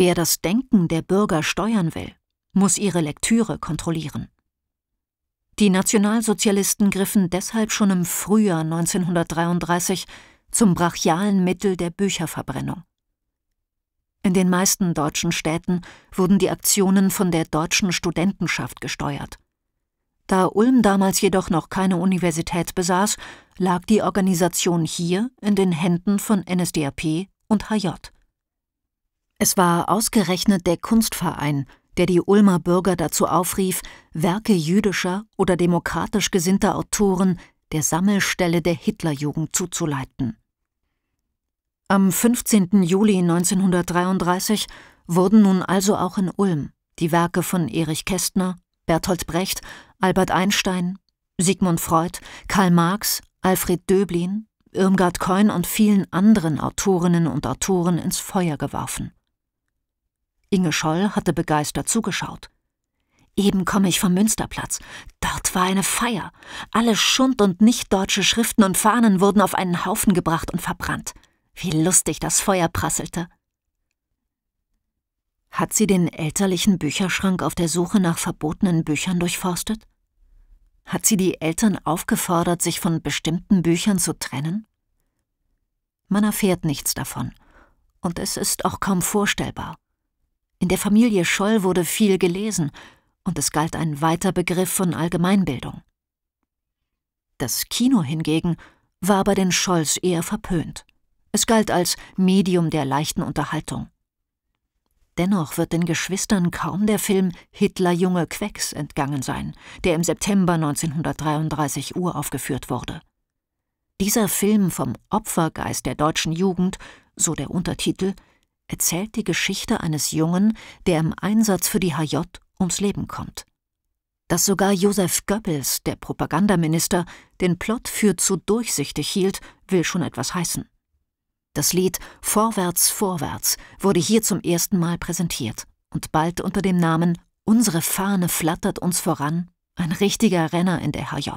Wer das Denken der Bürger steuern will, muss ihre Lektüre kontrollieren. Die Nationalsozialisten griffen deshalb schon im Frühjahr 1933 zum brachialen Mittel der Bücherverbrennung. In den meisten deutschen Städten wurden die Aktionen von der deutschen Studentenschaft gesteuert. Da Ulm damals jedoch noch keine Universität besaß, lag die Organisation hier in den Händen von NSDAP und HJ. Es war ausgerechnet der Kunstverein, der die Ulmer Bürger dazu aufrief, Werke jüdischer oder demokratisch gesinnter Autoren der Sammelstelle der Hitlerjugend zuzuleiten. Am 15. Juli 1933 wurden nun also auch in Ulm die Werke von Erich Kästner, Bertolt Brecht, Albert Einstein, Sigmund Freud, Karl Marx, Alfred Döblin, Irmgard Keun und vielen anderen Autorinnen und Autoren ins Feuer geworfen. Inge Scholl hatte begeistert zugeschaut. Eben komme ich vom Münsterplatz. Dort war eine Feier. Alle Schund- und nichtdeutsche Schriften und Fahnen wurden auf einen Haufen gebracht und verbrannt. Wie lustig das Feuer prasselte. Hat sie den elterlichen Bücherschrank auf der Suche nach verbotenen Büchern durchforstet? Hat sie die Eltern aufgefordert, sich von bestimmten Büchern zu trennen? Man erfährt nichts davon, und es ist auch kaum vorstellbar. In der Familie Scholl wurde viel gelesen, und es galt ein weiter Begriff von Allgemeinbildung. Das Kino hingegen war bei den Scholls eher verpönt. Es galt als Medium der leichten Unterhaltung. Dennoch wird den Geschwistern kaum der Film Hitler Junge Quecks entgangen sein, der im September 1933 Uhr aufgeführt wurde. Dieser Film vom Opfergeist der deutschen Jugend, so der Untertitel, erzählt die Geschichte eines Jungen, der im Einsatz für die HJ ums Leben kommt. Dass sogar Josef Goebbels, der Propagandaminister, den Plot für zu durchsichtig hielt, will schon etwas heißen. Das Lied Vorwärts, Vorwärts wurde hier zum ersten Mal präsentiert und bald unter dem Namen Unsere Fahne flattert uns voran ein richtiger Renner in der HJ.